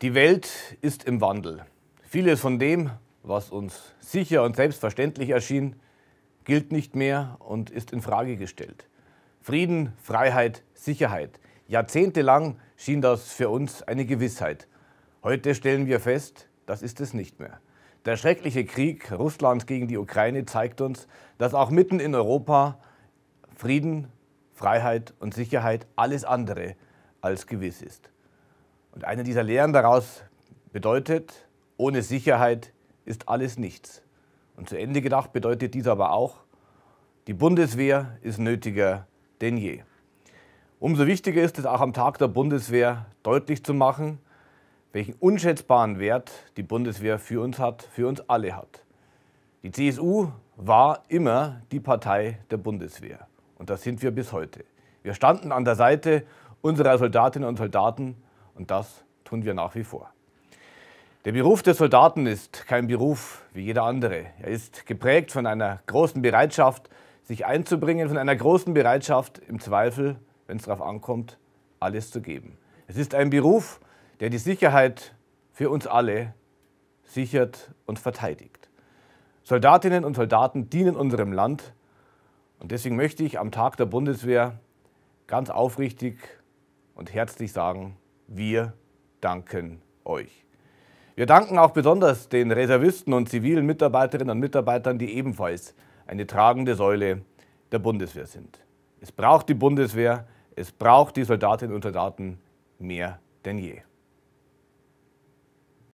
Die Welt ist im Wandel. Vieles von dem, was uns sicher und selbstverständlich erschien, gilt nicht mehr und ist in Frage gestellt. Frieden, Freiheit, Sicherheit. Jahrzehntelang schien das für uns eine Gewissheit. Heute stellen wir fest, das ist es nicht mehr. Der schreckliche Krieg Russlands gegen die Ukraine zeigt uns, dass auch mitten in Europa Frieden, Freiheit und Sicherheit alles andere als gewiss ist. Und eine dieser Lehren daraus bedeutet, ohne Sicherheit ist alles nichts. Und zu Ende gedacht bedeutet dies aber auch, die Bundeswehr ist nötiger denn je. Umso wichtiger ist es auch am Tag der Bundeswehr deutlich zu machen, welchen unschätzbaren Wert die Bundeswehr für uns hat, für uns alle hat. Die CSU war immer die Partei der Bundeswehr und das sind wir bis heute. Wir standen an der Seite unserer Soldatinnen und Soldaten und das tun wir nach wie vor. Der Beruf des Soldaten ist kein Beruf wie jeder andere. Er ist geprägt von einer großen Bereitschaft, sich einzubringen, von einer großen Bereitschaft, im Zweifel, wenn es darauf ankommt, alles zu geben. Es ist ein Beruf, der die Sicherheit für uns alle sichert und verteidigt. Soldatinnen und Soldaten dienen unserem Land und deswegen möchte ich am Tag der Bundeswehr ganz aufrichtig und herzlich sagen, wir danken euch. Wir danken auch besonders den Reservisten und zivilen Mitarbeiterinnen und Mitarbeitern, die ebenfalls eine tragende Säule der Bundeswehr sind. Es braucht die Bundeswehr, es braucht die Soldatinnen und Soldaten mehr denn je.